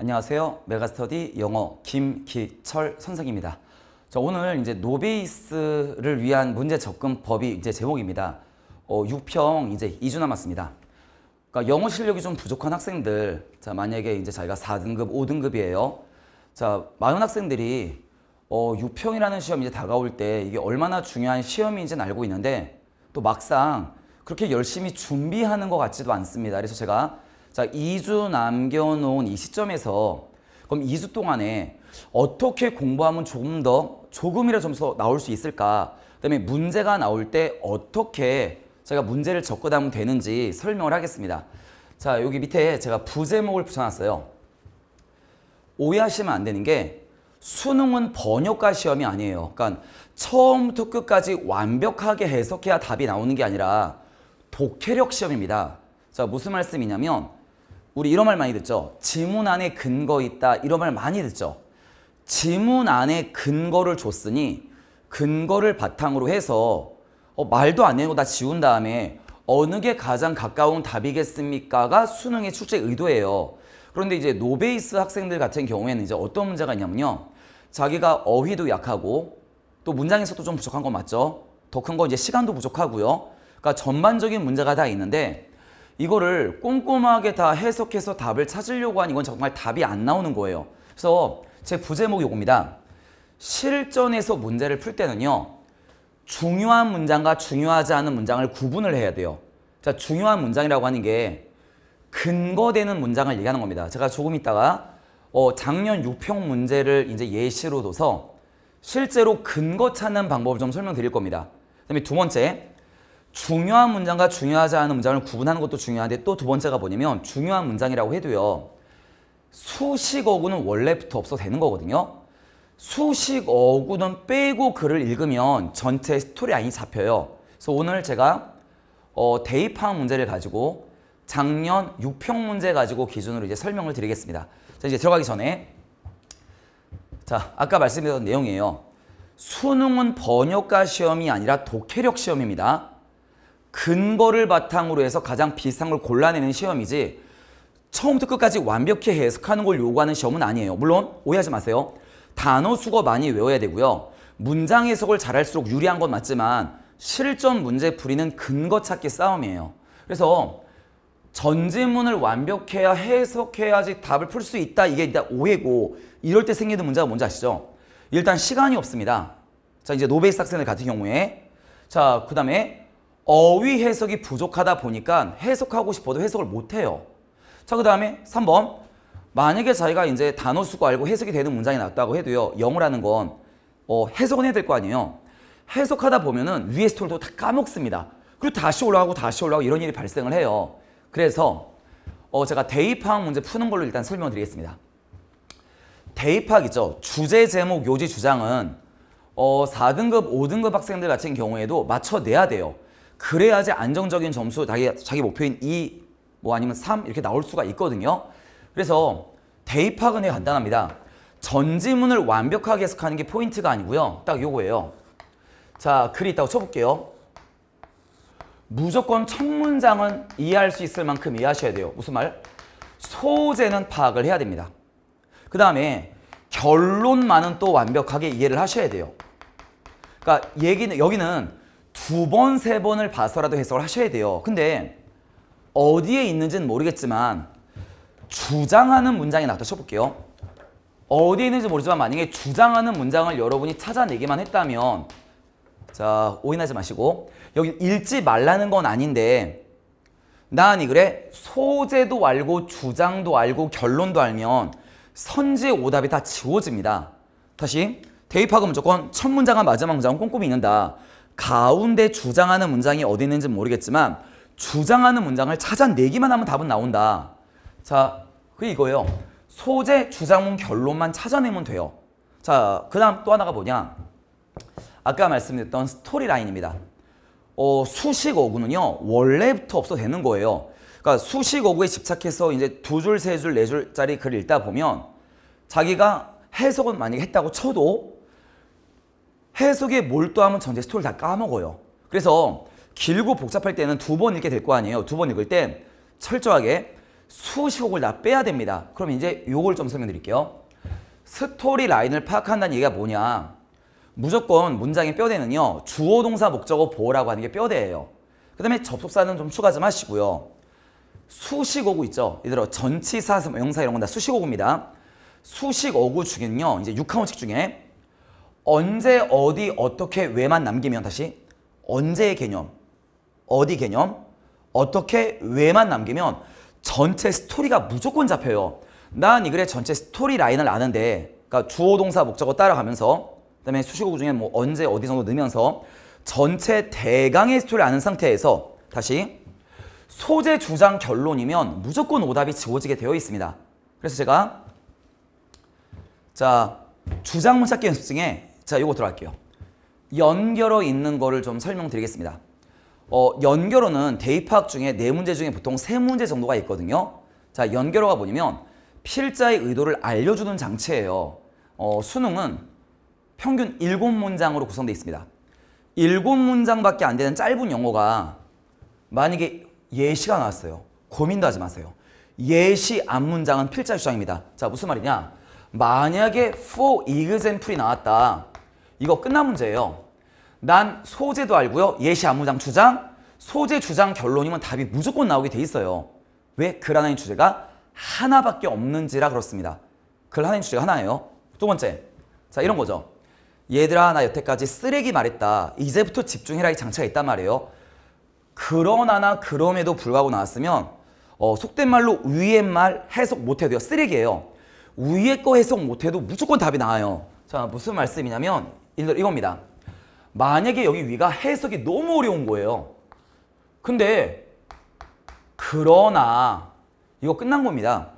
안녕하세요. 메가스터디 영어 김기철 선생입니다. 자, 오늘 이제 노베이스를 위한 문제 접근법이 이제 제목입니다. 어, 6평 이제 2주 남았습니다. 그러니까 영어 실력이 좀 부족한 학생들, 자, 만약에 이제 자기가 4등급, 5등급이에요. 자, 많은 학생들이 어, 6평이라는 시험이 이제 다가올 때 이게 얼마나 중요한 시험인지는 알고 있는데 또 막상 그렇게 열심히 준비하는 것 같지도 않습니다. 그래서 제가 자, 2주 남겨놓은 이 시점에서 그럼 2주 동안에 어떻게 공부하면 조금 더 조금이라도 점수 나올 수 있을까? 그다음에 문제가 나올 때 어떻게 제가 문제를 접근하면 되는지 설명을 하겠습니다. 자, 여기 밑에 제가 부제목을 붙여놨어요. 오해하시면 안 되는 게 수능은 번역가 시험이 아니에요. 그러니까 처음부터 끝까지 완벽하게 해석해야 답이 나오는 게 아니라 독해력 시험입니다. 자, 무슨 말씀이냐면 우리 이런 말 많이 듣죠? 지문 안에 근거 있다 이런 말 많이 듣죠? 지문 안에 근거를 줬으니 근거를 바탕으로 해서 어, 말도 안 되고 다 지운 다음에 어느 게 가장 가까운 답이겠습니까가 수능의 출제 의도예요. 그런데 이제 노베이스 학생들 같은 경우에는 이제 어떤 문제가 있냐면요. 자기가 어휘도 약하고 또 문장 에서도좀 부족한 거 맞죠? 더 큰 거 이제 시간도 부족하고요. 그러니까 전반적인 문제가 다 있는데 이거를 꼼꼼하게 다 해석해서 답을 찾으려고 하니 이건 정말 답이 안 나오는 거예요. 그래서 제 부제목이 이겁니다. 실전에서 문제를 풀 때는요. 중요한 문장과 중요하지 않은 문장을 구분을 해야 돼요. 자, 중요한 문장이라고 하는 게 근거되는 문장을 얘기하는 겁니다. 제가 조금 있다가 어, 작년 6평 문제를 이제 예시로 둬서 실제로 근거 찾는 방법을 좀 설명드릴 겁니다. 그다음에 두 번째, 중요한 문장과 중요하지 않은 문장을 구분하는 것도 중요한데 또 두 번째가 뭐냐면 중요한 문장이라고 해도요. 수식어구는 원래부터 없어도 되는 거거든요. 수식어구는 빼고 글을 읽으면 전체 스토리 안이 잡혀요. 그래서 오늘 제가 어, 대입항 문제를 가지고 작년 6평 문제 가지고 기준으로 이제 설명을 드리겠습니다. 자 이제 들어가기 전에 자 아까 말씀드렸던 내용이에요. 수능은 번역가 시험이 아니라 독해력 시험입니다. 근거를 바탕으로 해서 가장 비슷한 걸 골라내는 시험이지 처음부터 끝까지 완벽히 해석하는 걸 요구하는 시험은 아니에요. 물론 오해하지 마세요. 단어 수거 많이 외워야 되고요. 문장 해석을 잘할수록 유리한 건 맞지만 실전 문제 풀이는 근거 찾기 싸움이에요. 그래서 전지문을 완벽해야 해석해야지 답을 풀 수 있다. 이게 일단 오해고 이럴 때 생기는 문제가 뭔지 아시죠? 일단 시간이 없습니다. 자 이제 노베이스 학생들 같은 경우에 자그 다음에 어휘 해석이 부족하다 보니까 해석하고 싶어도 해석을 못해요. 자, 그 다음에 3번. 만약에 자기가 이제 단어 수고 알고 해석이 되는 문장이 나왔다고 해도요. 영어라는 건 어, 해석은 해야 될 거 아니에요. 해석하다 보면은 위에 스토리도 다 까먹습니다. 그리고 다시 올라가고 다시 올라가고 이런 일이 발생을 해요. 그래서 어, 제가 대입학 문제 푸는 걸로 일단 설명 드리겠습니다. 대입학이죠. 주제, 제목, 요지, 주장은 어, 4등급, 5등급 학생들 같은 경우에도 맞춰내야 돼요. 그래야지 안정적인 점수 자기, 자기 목표인 2뭐 아니면 3 이렇게 나올 수가 있거든요. 그래서 대입 파악은 간단합니다. 전지문을 완벽하게 해석하는 게 포인트가 아니고요. 딱 요거예요. 자, 글이 있다고 쳐볼게요. 무조건 첫 문장은 이해할 수 있을 만큼 이해하셔야 돼요. 무슨 말? 소재는 파악을 해야 됩니다. 그 다음에 결론만은 또 완벽하게 이해를 하셔야 돼요. 그러니까 얘기는 여기는 두 번, 세 번을 봐서라도 해석을 하셔야 돼요. 근데 어디에 있는지는 모르겠지만 주장하는 문장이 나왔다 쳐볼게요. 어디에 있는지 모르지만 만약에 주장하는 문장을 여러분이 찾아내기만 했다면 자 오인하지 마시고 여기 읽지 말라는 건 아닌데 난이 그래 소재도 알고 주장도 알고 결론도 알면 선지의 오답이 다 지워집니다. 다시 대입학은 무조건 첫 문장과 마지막 문장은 꼼꼼히 읽는다. 가운데 주장하는 문장이 어디 있는지 모르겠지만 주장하는 문장을 찾아내기만 하면 답은 나온다. 자, 그게 이거예요. 소재, 주장문, 결론만 찾아내면 돼요. 자, 그 다음 또 하나가 뭐냐. 아까 말씀드렸던 스토리 라인입니다. 어, 수식 어구는요. 원래부터 없어 되는 거예요. 그러니까 수식 어구에 집착해서 이제 두 줄, 세 줄, 네 줄짜리 글 읽다 보면 자기가 해석은 만약에 했다고 쳐도 해석에 몰두하면 전제 스토리를 다 까먹어요. 그래서 길고 복잡할 때는 두 번 읽게 될 거 아니에요. 두 번 읽을 때 철저하게 수식옥를다 빼야 됩니다. 그럼 이제 요걸 좀 설명드릴게요. 스토리 라인을 파악한다는 얘기가 뭐냐. 무조건 문장의 뼈대는요. 주어 동사 목적어 보호라고 하는 게 뼈대예요. 그 다음에 접속사는 좀 추가 좀 하시고요. 수식어구 있죠. 예를 들어 전치사, 명사 이런 건 다 수식어구입니다. 수식어구 중에는요. 이제 6항원칙 중에 언제 어디 어떻게 왜만 남기면 다시 언제의 개념 어디 개념 어떻게 왜만 남기면 전체 스토리가 무조건 잡혀요. 난 이 글의 전체 스토리 라인을 아는데 그러니까 주어 동사 목적어 따라가면서 그다음에 수식어 중에 뭐 언제 어디 정도 넣으면서 전체 대강의 스토리를 아는 상태에서 다시 소재 주장 결론이면 무조건 오답이 지워지게 되어 있습니다. 그래서 제가 자 주장문 찾기 연습 중에 자, 요거 들어갈게요. 연결어 있는 거를 좀 설명드리겠습니다. 어, 연결어는 대입학 중에 네 문제 중에 보통 세 문제 정도가 있거든요. 자, 연결어가 뭐냐면 필자의 의도를 알려주는 장치예요. 어, 수능은 평균 일곱 문장으로 구성되어 있습니다. 일곱 문장밖에 안 되는 짧은 영어가 만약에 예시가 나왔어요. 고민도 하지 마세요. 예시 앞문장은 필자 주장입니다. 자 무슨 말이냐. 만약에 for example이 나왔다. 이거 끝난 문제예요. 난 소재도 알고요. 예시 안무장 주장, 소재 주장 결론이면 답이 무조건 나오게 돼 있어요. 왜 글하나의 주제가 하나밖에 없는지라 그렇습니다. 글하나의 주제가 하나예요. 두 번째, 자 이런 거죠. 얘들아 나 여태까지 쓰레기 말했다. 이제부터 집중해라 이 장치가 있단 말이에요. 그러나나 그럼에도 불구하고 나왔으면 어, 속된 말로 위의 말 해석 못해도요. 쓰레기예요. 위의 거 해석 못해도 무조건 답이 나와요. 자 무슨 말씀이냐면 일단 이겁니다. 만약에 여기 위가 해석이 너무 어려운 거예요. 근데 그러나 이거 끝난 겁니다.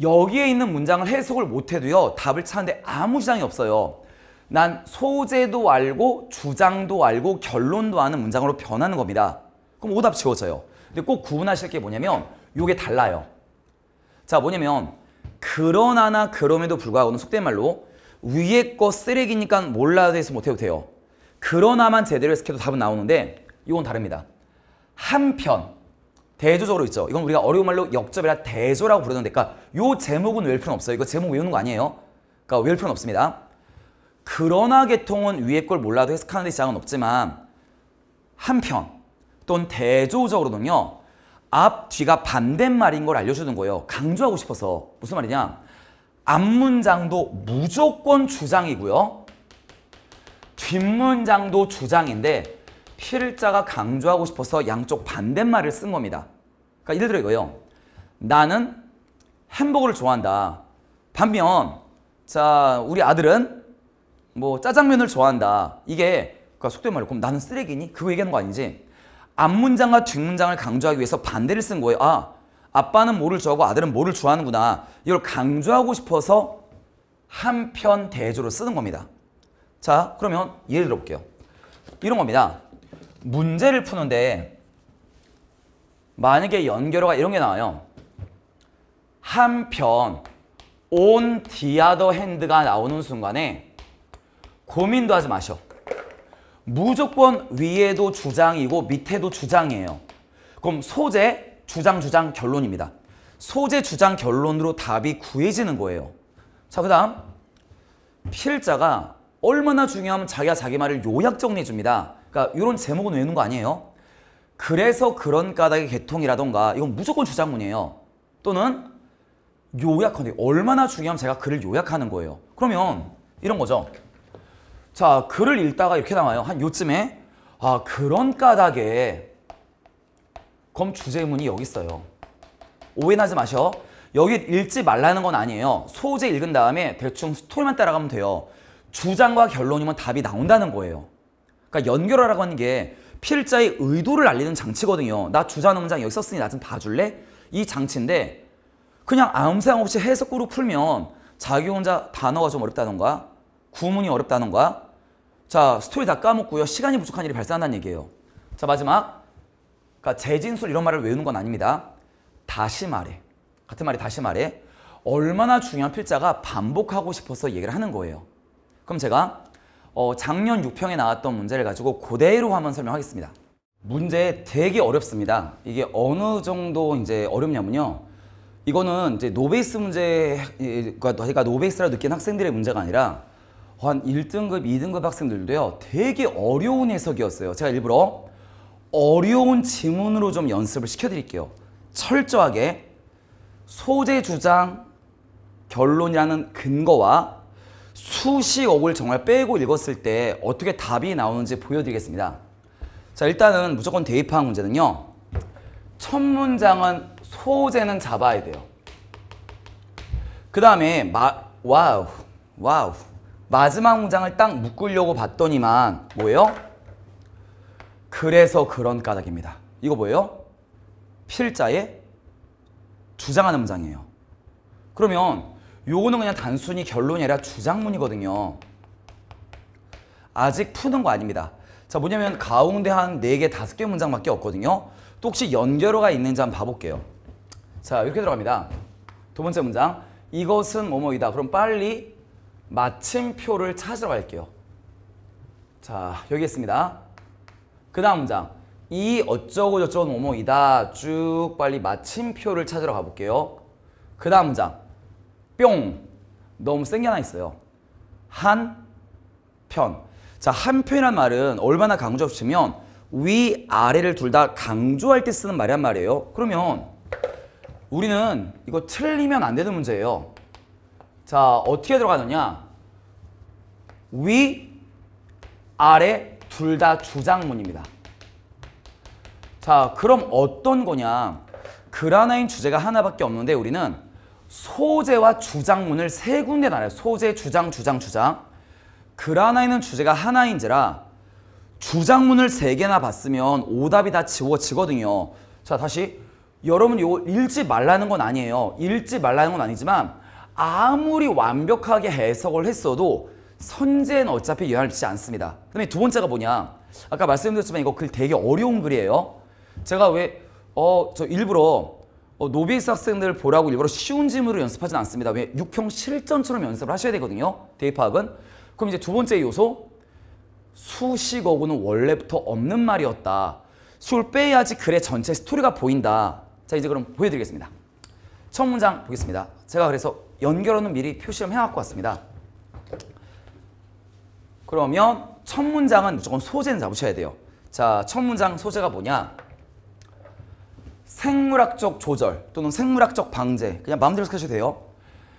여기에 있는 문장을 해석을 못해도요. 답을 찾는데 아무 지장이 없어요. 난 소재도 알고 주장도 알고 결론도 아는 문장으로 변하는 겁니다. 그럼 오답 지워져요. 근데 꼭 구분하실 게 뭐냐면 요게 달라요. 자 뭐냐면 그러나나 그럼에도 불구하고는 속된 말로 위에 거 쓰레기니까 몰라도 해서 못해도 돼요. 그러나만 제대로 해석해도 답은 나오는데 이건 다릅니다. 한편 대조적으로 있죠. 이건 우리가 어려운 말로 역접이라 대조라고 부르는데 그러니까 요 제목은 외울 필요는 없어요. 이거 제목 외우는 거 아니에요. 그러니까 외울 필요는 없습니다. 그러나 개통은 위에 걸 몰라도 해석하는 데 지장은 없지만 한편 또는 대조적으로는요. 앞, 뒤가 반대말인 걸 알려주는 거예요. 강조하고 싶어서. 무슨 말이냐. 앞문장도 무조건 주장이고요. 뒷문장도 주장인데 필자가 강조하고 싶어서 양쪽 반대말을 쓴 겁니다. 그러니까 예를 들어 이거요. 나는 햄버거를 좋아한다. 반면 자 우리 아들은 뭐 짜장면을 좋아한다. 이게 그러니까 속된 말로 그럼 나는 쓰레기니? 그거 얘기하는 거 아니지? 앞문장과 뒷문장을 강조하기 위해서 반대를 쓴 거예요. 아 아빠는 뭐를 주하고 아들은 뭐를 좋아하는구나 이걸 강조하고 싶어서 한편 대조를 쓰는 겁니다. 자, 그러면 예를 들어볼게요. 이런 겁니다. 문제를 푸는데 만약에 연결어가 이런 게 나와요. 한편 on the other hand가 나오는 순간에 고민도 하지 마셔. 무조건 위에도 주장이고 밑에도 주장이에요. 그럼 소재, 주장, 주장, 결론입니다. 소재, 주장, 결론으로 답이 구해지는 거예요. 자, 그 다음 필자가 얼마나 중요하면 자기가 자기 말을 요약 정리해 줍니다. 그러니까 이런 제목은 외우는 거 아니에요. 그래서 그런 까닭의 개통이라던가 이건 무조건 주장문이에요. 또는 요약하는 얼마나 중요하면 제가 글을 요약하는 거예요. 그러면 이런 거죠. 자 글을 읽다가 이렇게 나와요. 한 요쯤에 아 그런 까닭에 그럼 주제문이 여기 있어요. 오해하지 마셔. 여기 읽지 말라는 건 아니에요. 소재 읽은 다음에 대충 스토리만 따라가면 돼요. 주장과 결론이면 답이 나온다는 거예요. 그러니까 연결하라고 하는 게 필자의 의도를 알리는 장치거든요. 나 주장 문장 여기 썼으니 나 좀 봐줄래? 이 장치인데 그냥 아무 생각 없이 해석구로 풀면 자기 혼자 단어가 좀 어렵다던가 구문이 어렵다던가 자 스토리 다 까먹고요. 시간이 부족한 일이 발생한다는 얘기예요. 자 마지막 그러니까 재진술 이런 말을 외우는 건 아닙니다. 다시 말해. 같은 말이 다시 말해. 얼마나 중요한 필자가 반복하고 싶어서 얘기를 하는 거예요. 그럼 제가 어, 작년 6평에 나왔던 문제를 가지고 그대로 한번 설명하겠습니다. 문제 되게 어렵습니다. 이게 어느 정도 이제 어렵냐면요. 이거는 이제 노베이스 문제가 그러니까 노베이스라 느낀 학생들의 문제가 아니라 한 1등급, 2등급 학생들도요. 되게 어려운 해석이었어요. 제가 일부러 어려운 지문으로 좀 연습을 시켜드릴게요. 철저하게 소재 주장 결론이라는 근거와 수식어를 정말 빼고 읽었을 때 어떻게 답이 나오는지 보여드리겠습니다. 자 일단은 무조건 대입한 문제는요. 첫 문장은 소재는 잡아야 돼요. 그 다음에 와우 와우 마지막 문장을 딱 묶으려고 봤더니만 뭐예요? 그래서 그런 까닭입니다. 이거 뭐예요? 필자에 주장하는 문장이에요. 그러면 요거는 그냥 단순히 결론이 아니라 주장문이거든요. 아직 푸는 거 아닙니다. 자 뭐냐면 가운데 한 4개, 5개 문장밖에 없거든요. 또 혹시 연결어가 있는지 한번 봐볼게요. 자 이렇게 들어갑니다. 두 번째 문장. 이것은 뭐뭐이다. 그럼 빨리 마침표를 찾으러 갈게요. 자 여기 있습니다. 그 다음 장. 이 어쩌고 저쩌고 뭐뭐이다 쭉 빨리 마침표를 찾으러 가볼게요. 그 다음 장. 뿅. 너무 센 게 하나 있어요. 한 편. 자, 한 편이란 말은 얼마나 강조 없으면 위, 아래를 둘 다 강조할 때 쓰는 말이란 말이에요. 그러면 우리는 이거 틀리면 안 되는 문제예요. 자, 어떻게 들어가느냐. 위, 아래, 둘다 주장문입니다. 자, 그럼 어떤 거냐? 그라나인 주제가 하나밖에 없는데 우리는 소재와 주장문을 세 군데 나눠요. 소재, 주장, 주장, 주장. 그라나인은 주제가 하나인지라 주장문을 세 개나 봤으면 오답이 다 지워지거든요. 자, 다시 여러분 요 읽지 말라는 건 아니에요. 읽지 말라는 건 아니지만 아무리 완벽하게 해석을 했어도 선제는 어차피 영향을 않습니다. 그 다음에 두 번째가 뭐냐. 아까 말씀드렸지만 이거 글 되게 어려운 글이에요. 제가 왜, 어, 저 일부러 어, 노비스 학생들 보라고 일부러 쉬운 질문을 연습하진 않습니다. 왜? 6평 실전처럼 연습을 하셔야 되거든요. 대입 파악은. 그럼 이제 두 번째 요소. 수식어구는 원래부터 없는 말이었다. 수 빼야지 글의 전체 스토리가 보인다. 자 이제 그럼 보여드리겠습니다. 첫 문장 보겠습니다. 제가 그래서 연결어는 미리 표시를 해갖고 왔습니다. 그러면 첫 문장은 무조건 소재는 잡으셔야 돼요. 자, 첫 문장 소재가 뭐냐? 생물학적 조절 또는 생물학적 방제 그냥 마음대로 하셔도 돼요.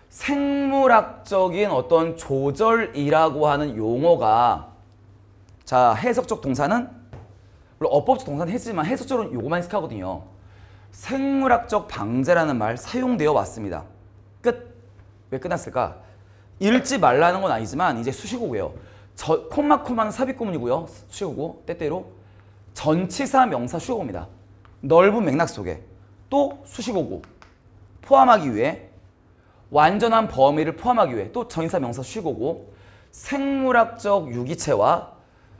생물학적인 어떤 조절이라고 하는 용어가 자 해석적 동사는 물론 어법적 동사는 했지만 해석적으로는 요거만 해석하거든요. 생물학적 방제라는 말 사용되어 왔습니다. 끝! 왜 끝났을까? 읽지 말라는 건 아니지만 이제 수시고고요. 저, 콤마콤마는 삽입구문이고요. 수요고 때때로 전치사 명사 수요고입니다 넓은 맥락 속에 또 수식어고 포함하기 위해 완전한 범위를 포함하기 위해 또 전치사 명사 수식어고 생물학적 유기체와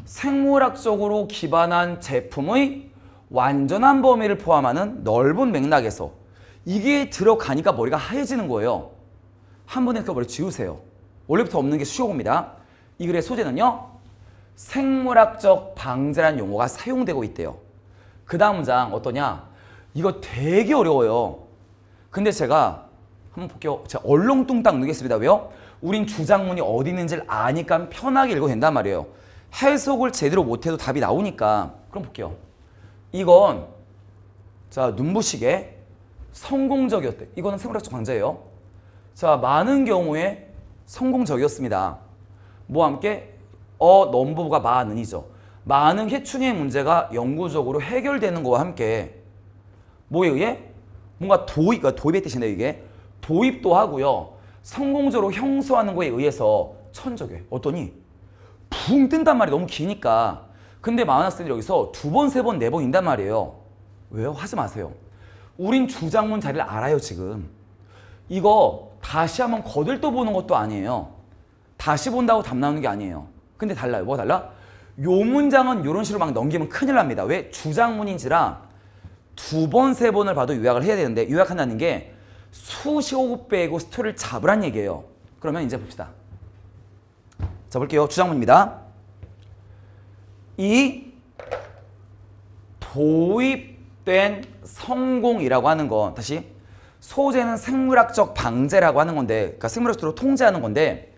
생물학적으로 기반한 제품의 완전한 범위를 포함하는 넓은 맥락에서 이게 들어가니까 머리가 하얘지는 거예요. 한 번에 그 머리 지우세요. 원래부터 없는 게수요고입니다 이 글의 소재는요. 생물학적 방제라는 용어가 사용되고 있대요. 그 다음 문장 어떠냐? 이거 되게 어려워요. 근데 제가 한번 볼게요. 제가 얼렁뚱땅 넣겠습니다. 왜요? 우린 주장문이 어디 있는지를 아니까 편하게 읽어도 된단 말이에요. 해석을 제대로 못해도 답이 나오니까. 그럼 볼게요. 이건 자 눈부시게 성공적이었대. 이거는 생물학적 방제예요. 자 많은 경우에 성공적이었습니다. 뭐 함께 어 넘버가 많은이죠. 많은 해충의 문제가 영구적으로 해결되는 거와 함께 뭐에 의해 뭔가 도입, 그러니까 도입의 뜻이네 이게 도입도 하고요. 성공적으로 형성하는 거에 의해서 천적에 어떠니? 붕 뜬단 말이 너무 기니까 근데 마하나스는 여기서 두 번, 세 번, 네 번인단 말이에요. 왜요? 하지 마세요. 우린 주장문 자리를 알아요 지금. 이거 다시 한번 거들떠보는 것도 아니에요. 다시 본다고 답 나오는 게 아니에요. 근데 달라요. 뭐가 달라? 요 문장은 이런 식으로 막 넘기면 큰일 납니다. 왜? 주장문인지라 두 번, 세 번을 봐도 요약을 해야 되는데 요약한다는 게 수십억 시빼고 스토리를 잡으란 얘기예요. 그러면 이제 봅시다. 자 볼게요. 주장문입니다. 이 도입된 성공이라고 하는 건 다시 소재는 생물학적 방제라고 하는 건데 그러니까 생물학적으로 통제하는 건데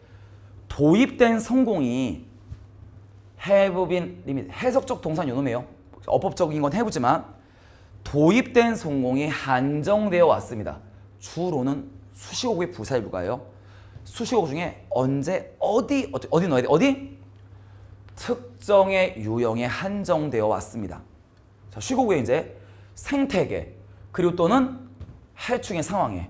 도입된 성공이 해부빈 해석적 동산 요놈이에요. 어법적인 건 해부지만 도입된 성공이 한정되어 왔습니다. 주로는 수시오구의 부사일부가요 수시오구 중에 언제 어디 어디 넣어야 돼? 어디? 특정의 유형에 한정되어 왔습니다. 자, 쉬고구에 이제 생태계 그리고 또는 해충의 상황에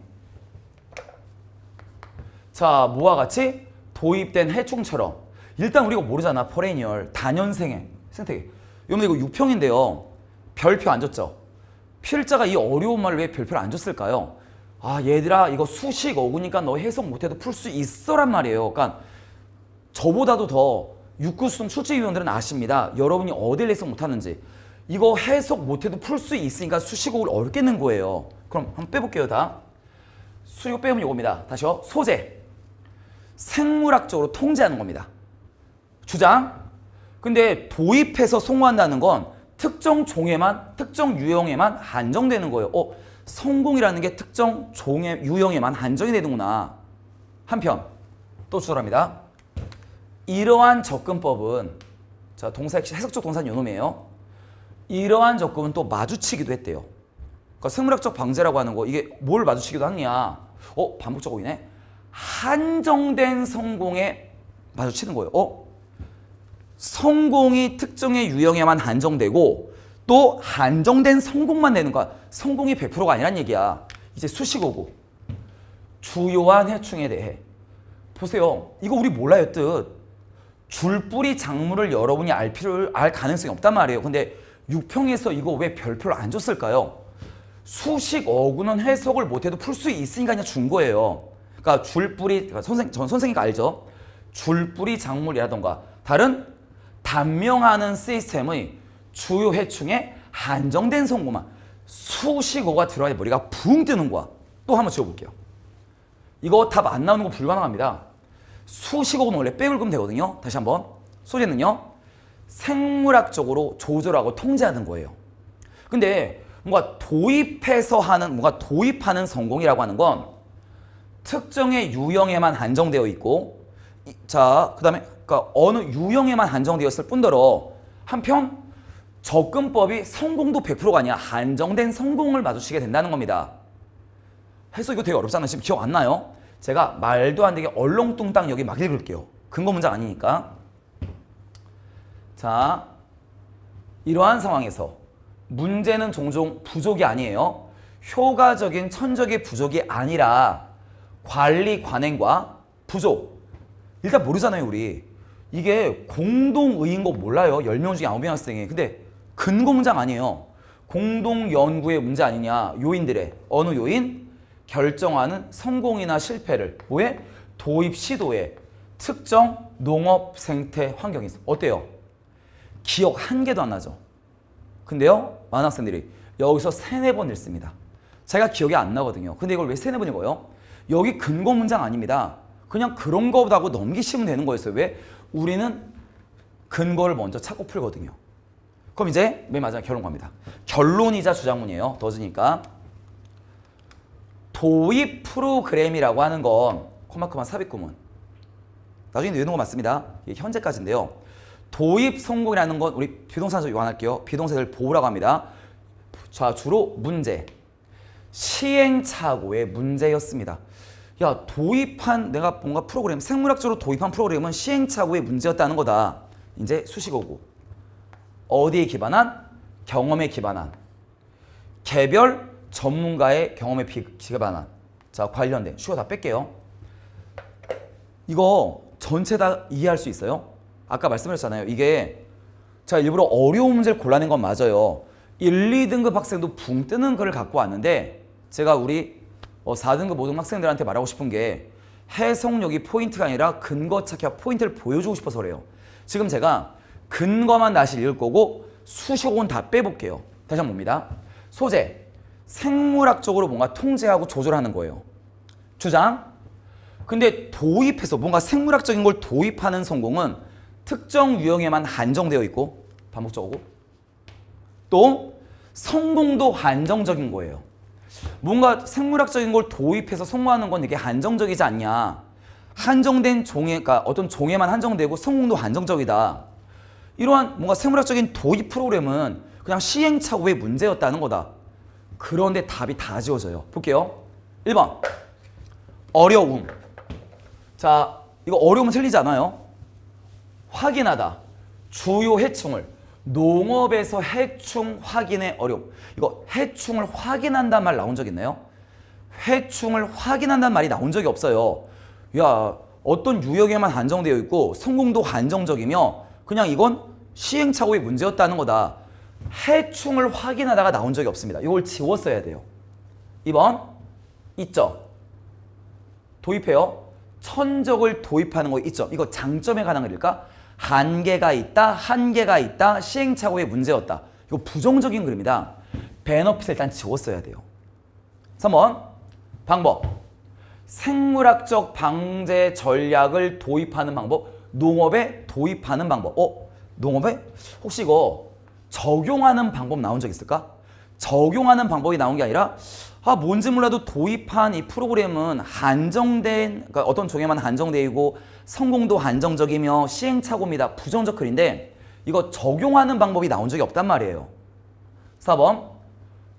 자, 뭐와 같이 도입된 해충처럼 일단 우리가 모르잖아 퍼레니얼 단연생의 생태계 여러분 이거 6평인데요 별표 안 줬죠 필자가 이 어려운 말을 왜 별표를 안 줬을까요 아 얘들아 이거 수식 어구니까 너 해석 못해도 풀 수 있어란 말이에요 그러니까 저보다도 더 육구수동 출제위원들은 아십니다 여러분이 어딜 해석 못하는지 이거 해석 못해도 풀 수 있으니까 수식어를 어렵게 는 거예요 그럼 한번 빼볼게요 다 수식어 빼면 이겁니다 다시요 어, 소재 생물학적으로 통제하는 겁니다. 주장. 근데 도입해서 송호한다는 건 특정 종에만, 특정 유형에만 한정되는 거예요. 어, 성공이라는 게 특정 종의 유형에만 한정이 되는구나. 한편 또 주절합니다. 이러한 접근법은 자 동사 역시 해석적 동사 요놈이에요. 이러한 접근은 또 마주치기도 했대요. 그러니까 생물학적 방제라고 하는 거 이게 뭘 마주치기도 하느냐. 어반복적으 이네. 한정된 성공에 마주치는 거예요. 어? 성공이 특정의 유형에만 한정되고 또 한정된 성공만 내는 거야. 성공이 100%가 아니란 얘기야. 이제 수식어고. 주요한 해충에 대해. 보세요. 이거 우리 몰라요, 뜻. 줄뿌리 작물을 여러분이 알 필요를 알 가능성이 없단 말이에요. 근데 6평에서 이거 왜 별표를 안 줬을까요? 수식 어구는 해석을 못해도 풀 수 있으니까 그냥 준 거예요. 그러니까 줄뿌리 그러니까 선생 전 선생님 알죠? 줄뿌리 작물이라던가 다른 단명하는 시스템의 주요 해충에 한정된 성분만 수식어가 들어야 머리가 붕 뜨는 거야. 또 한 번 지어볼게요 이거 답 안 나오는 거 불가능합니다. 수식어는 원래 빼을 금 되거든요. 다시 한번. 소재는요. 생물학적으로 조절하고 통제하는 거예요. 근데 뭔가 도입해서 하는 뭔가 도입하는 성공이라고 하는 건 특정의 유형에만 한정되어 있고 자, 그다음에 그러니까 어느 유형에만 한정되었을 뿐더러 한편 접근법이 성공도 100%가 아니야 한정된 성공을 마주치게 된다는 겁니다. 해서 이거 되게 어렵잖아요. 지금 기억 안 나요? 제가 말도 안 되게 얼렁뚱땅 여기 막 읽을게요. 근거 문장 아니니까. 자, 이러한 상황에서 문제는 종종 부족이 아니에요. 효과적인 천적의 부족이 아니라 관리 관행과 부조 일단 모르잖아요 우리 이게 공동의인 거 몰라요 10명 중에 9명 학생이 근데 근공장 아니에요 공동연구의 문제 아니냐 요인들의 어느 요인? 결정하는 성공이나 실패를 뭐에? 도입 시도에 특정 농업 생태 환경이서 어때요? 기억 한 개도 안 나죠 근데요 많은 학생들이 여기서 세네 번 읽습니다 제가 기억이 안 나거든요 근데 이걸 왜 세네 번 읽어요? 여기 근거 문장 아닙니다. 그냥 그런 거보고 넘기시면 되는 거였어요. 왜? 우리는 근거를 먼저 찾고 풀거든요. 그럼 이제 맨 마지막 결론 갑니다. 결론이자 주장문이에요. 더즈니까. 도입 프로그램이라고 하는 건 코마코마 삽입구문. 나중에 외우는 거 맞습니다. 현재까지인데요. 도입 성공이라는 건 우리 비동사에서 요한할게요. 비동사를 보호라고 합니다. 자, 주로 문제. 시행착오의 문제였습니다. 야 도입한 내가 뭔가 프로그램 생물학적으로 도입한 프로그램은 시행착오의 문제였다는 거다. 이제 수식어고 어디에 기반한? 경험에 기반한 개별 전문가의 경험에 기반한 자 관련된 쉬가다 뺄게요. 이거 전체 다 이해할 수 있어요? 아까 말씀하셨잖아요 이게 제가 일부러 어려운 문제를 골라낸 건 맞아요. 1, 2등급 학생도 붕 뜨는 글을 갖고 왔는데 제가 우리 어, 4등급 모든 학생들한테 말하고 싶은 게 해석력이 포인트가 아니라 근거 찾기와 포인트를 보여주고 싶어서 그래요. 지금 제가 근거만 다시 읽을 거고 수식어는 다 빼볼게요. 다시 한 번 봅니다. 소재, 생물학적으로 뭔가 통제하고 조절하는 거예요. 주장, 근데 도입해서 뭔가 생물학적인 걸 도입하는 성공은 특정 유형에만 한정되어 있고 반복적이고 또 성공도 한정적인 거예요. 뭔가 생물학적인 걸 도입해서 성공하는 건 이게 한정적이지 않냐. 한정된 종에, 그러니까 어떤 종에만 한정되고 성공도 한정적이다. 이러한 뭔가 생물학적인 도입 프로그램은 그냥 시행착오의 문제였다는 거다. 그런데 답이 다 지워져요. 볼게요. 1번. 어려움. 자, 이거 어려움은 틀리지 않아요? 확인하다. 주요 해충을. 농업에서 해충 확인의 어려움. 이거 해충을 확인한다는 말 나온 적 있나요? 해충을 확인한다는 말이 나온 적이 없어요. 야 어떤 유역에만 한정되어 있고 성공도 한정적이며 그냥 이건 시행착오의 문제였다는 거다. 해충을 확인하다가 나온 적이 없습니다. 이걸 지웠어야 돼요. 2번 있죠. 도입해요. 천적을 도입하는 거 있죠. 이거 장점에 관한 거일까 한계가 있다, 한계가 있다, 시행착오의 문제였다. 이거 부정적인 글입니다. 베너핏을 일단 지웠어야 돼요. 3번 방법 생물학적 방제 전략을 도입하는 방법 농업에 도입하는 방법 어? 농업에? 혹시 이거 적용하는 방법 나온 적 있을까? 적용하는 방법이 나온 게 아니라 아 뭔지 몰라도 도입한 이 프로그램은 한정된 그러니까 어떤 종에만 한정되어 있고 성공도 안정적이며 시행착오입니다. 부정적 글인데 이거 적용하는 방법이 나온 적이 없단 말이에요. 4번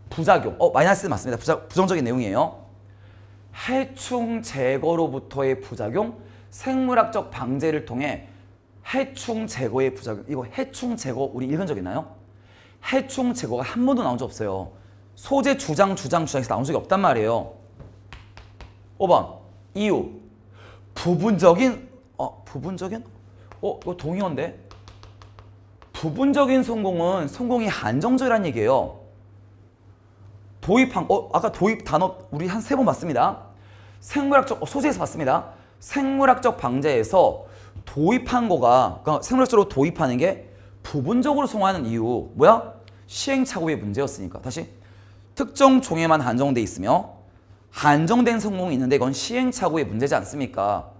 부작용. 어 마이너스 맞습니다. 부자, 부정적인 내용이에요. 해충 제거로부터의 부작용, 생물학적 방제를 통해 해충 제거의 부작용. 이거 해충 제거 우리 읽은 적 있나요? 해충 제거가 한 번도 나온 적 없어요. 소재 주장 주장 주장에서 나온 적이 없단 말이에요. 5번 이유 부분적인 어, 부분적인? 어, 이거 동의어인데? 부분적인 성공은 성공이 한정적이란 얘기예요. 도입한, 어, 아까 도입 단어 우리 한 세 번 봤습니다. 생물학적, 어, 소재에서 봤습니다. 생물학적 방제에서 도입한 거가, 그러니까 생물학적으로 도입하는 게 부분적으로 성공하는 이유, 뭐야? 시행착오의 문제였으니까. 다시, 특정 종에만 한정돼 있으며 한정된 성공이 있는데 이건 시행착오의 문제지 않습니까?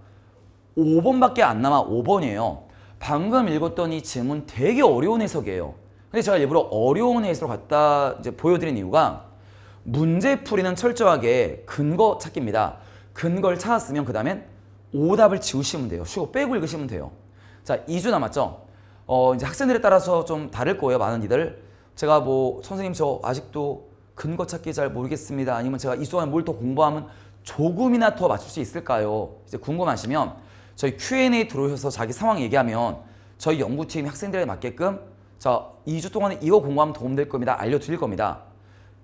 5번밖에 안 남아 5번이에요. 방금 읽었던 이 질문 되게 어려운 해석이에요. 근데 제가 일부러 어려운 해석을 갖다 이제 보여드린 이유가 문제풀이는 철저하게 근거 찾기입니다. 근거를 찾았으면 그 다음엔 오답을 지우시면 돼요. 쉬고 빼고 읽으시면 돼요. 자, 2주 남았죠? 어, 이제 학생들에 따라서 좀 다를 거예요. 많은 이들. 제가 뭐, 선생님 저 아직도 근거 찾기 잘 모르겠습니다. 아니면 제가 이 수업에 뭘 더 공부하면 조금이나 더 맞출 수 있을까요? 이제 궁금하시면 저희 Q&A 들어오셔서 자기 상황 얘기하면 저희 연구팀 학생들에 맞게끔 자 2주 동안 이거 공부하면 도움될 겁니다. 알려드릴 겁니다.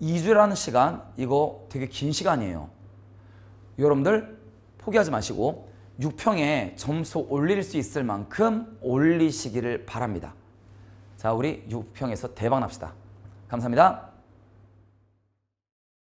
2주라는 시간 이거 되게 긴 시간이에요. 여러분들 포기하지 마시고 6평에 점수 올릴 수 있을 만큼 올리시기를 바랍니다. 자 우리 6평에서 대박 납시다. 감사합니다.